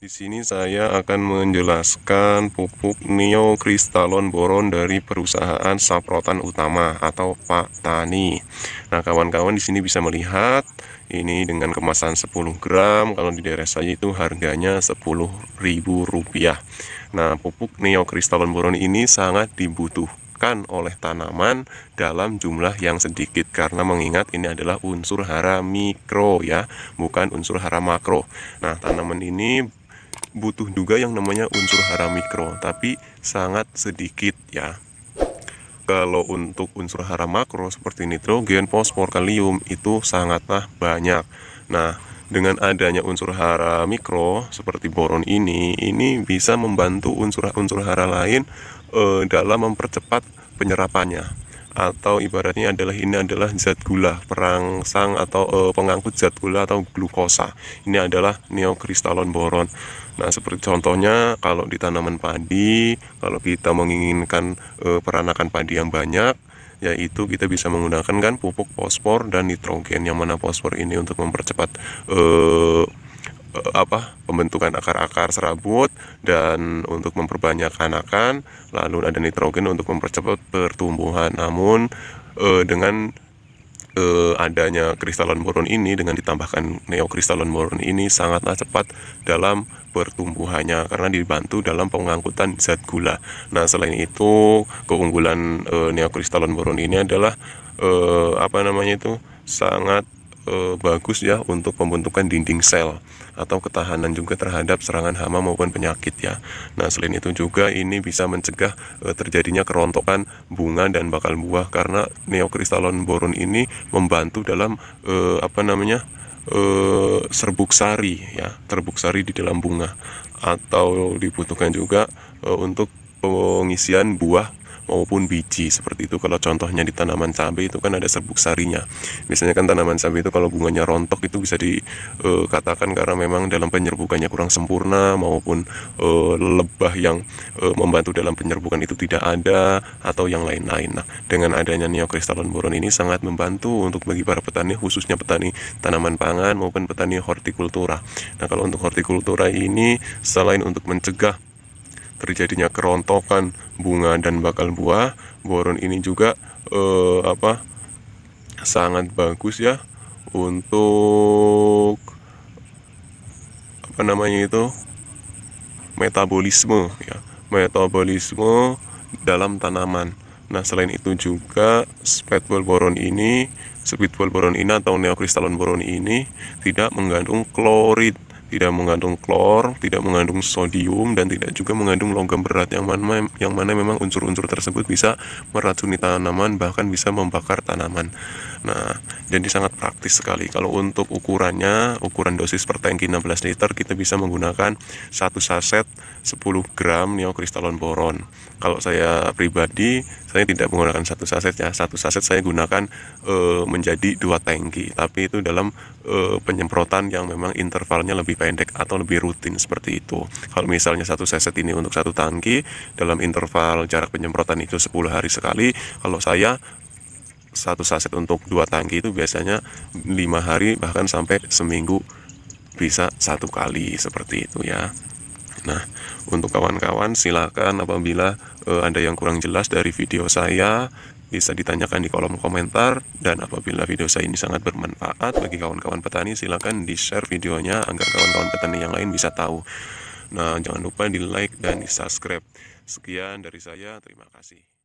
Di sini saya akan menjelaskan pupuk neokristalon boron dari perusahaan Saprotan Utama atau Pak Tani. Nah, kawan-kawan di sini bisa melihat ini dengan kemasan 10 gram, kalau di daerah saya itu harganya Rp10.000. Nah, pupuk neokristalon boron ini sangat dibutuhkan oleh tanaman dalam jumlah yang sedikit karena mengingat ini adalah unsur hara mikro ya bukan unsur hara makro nah tanaman ini butuh juga yang namanya unsur hara mikro, tapi sangat sedikit ya. Kalau untuk unsur hara makro seperti nitrogen, fosfor, kalium itu sangatlah banyak. Nah, dengan adanya unsur hara mikro seperti boron ini, ini bisa membantu unsur-unsur hara lain eh, dalam mempercepat penyerapannya atau ibaratnya adalah ini adalah zat gula perangsang atau e, pengangkut zat gula atau glukosa ini adalah neokristalon boron nah seperti contohnya kalau di tanaman padi kalau kita menginginkan e, peranakan padi yang banyak yaitu kita bisa menggunakan kan pupuk fosfor dan nitrogen yang mana fosfor ini untuk mempercepat e, pembentukan akar-akar serabut dan untuk memperbanyak anakan, lalu ada nitrogen untuk mempercepat pertumbuhan. Namun eh, dengan eh, adanya kristalon boron ini dengan ditambahkan neokristalon boron ini sangatlah cepat dalam pertumbuhannya karena dibantu dalam pengangkutan zat gula. Nah, selain itu, keunggulan eh, neokristalon boron ini adalah eh, apa namanya itu sangat e, bagus ya untuk pembentukan dinding sel atau ketahanan juga terhadap serangan hama maupun penyakit ya. Nah, selain itu juga ini bisa mencegah e, terjadinya kerontokan bunga dan bakal buah karena neokristalon boron ini membantu dalam e, apa namanya? E, serbuk sari ya, terbuk sari di dalam bunga atau dibutuhkan juga e, untuk pengisian buah maupun biji seperti itu kalau contohnya di tanaman cabai itu kan ada serbuk sarinya biasanya kan tanaman cabai itu kalau bunganya rontok itu bisa dikatakan eh, karena memang dalam penyerbukannya kurang sempurna maupun eh, lebah yang eh, membantu dalam penyerbukan itu tidak ada atau yang lain-lain nah dengan adanya neokristalon boron ini sangat membantu untuk bagi para petani khususnya petani tanaman pangan maupun petani hortikultura nah kalau untuk hortikultura ini selain untuk mencegah terjadinya kerontokan bunga dan bakal buah. Boron ini juga eh, apa sangat bagus ya untuk apa namanya itu metabolisme ya metabolisme dalam tanaman nah selain itu juga spatball boron ini spatball boron ini atau neokristalon boron ini tidak mengandung klorid tidak mengandung klor, tidak mengandung sodium dan tidak juga mengandung logam berat yang mana yang mana memang unsur-unsur tersebut bisa meracuni tanaman bahkan bisa membakar tanaman. Nah, jadi sangat praktis sekali. Kalau untuk ukurannya, ukuran dosis per tangki 16 liter, kita bisa menggunakan satu saset 10 gram neokristalon boron. Kalau saya pribadi, saya tidak menggunakan satu saset ya. Satu saset saya gunakan e, menjadi dua tangki, tapi itu dalam e, penyemprotan yang memang intervalnya lebih pendek atau lebih rutin seperti itu. Kalau misalnya satu saset ini untuk satu tangki, dalam interval jarak penyemprotan itu 10 hari sekali, kalau saya satu saset untuk dua tangki itu biasanya lima hari bahkan sampai seminggu bisa satu kali seperti itu ya Nah, untuk kawan-kawan silakan apabila e, ada yang kurang jelas dari video saya bisa ditanyakan di kolom komentar dan apabila video saya ini sangat bermanfaat bagi kawan-kawan petani silahkan di-share videonya agar kawan-kawan petani yang lain bisa tahu. Nah, jangan lupa di-like dan di-subscribe. Sekian dari saya, terima kasih.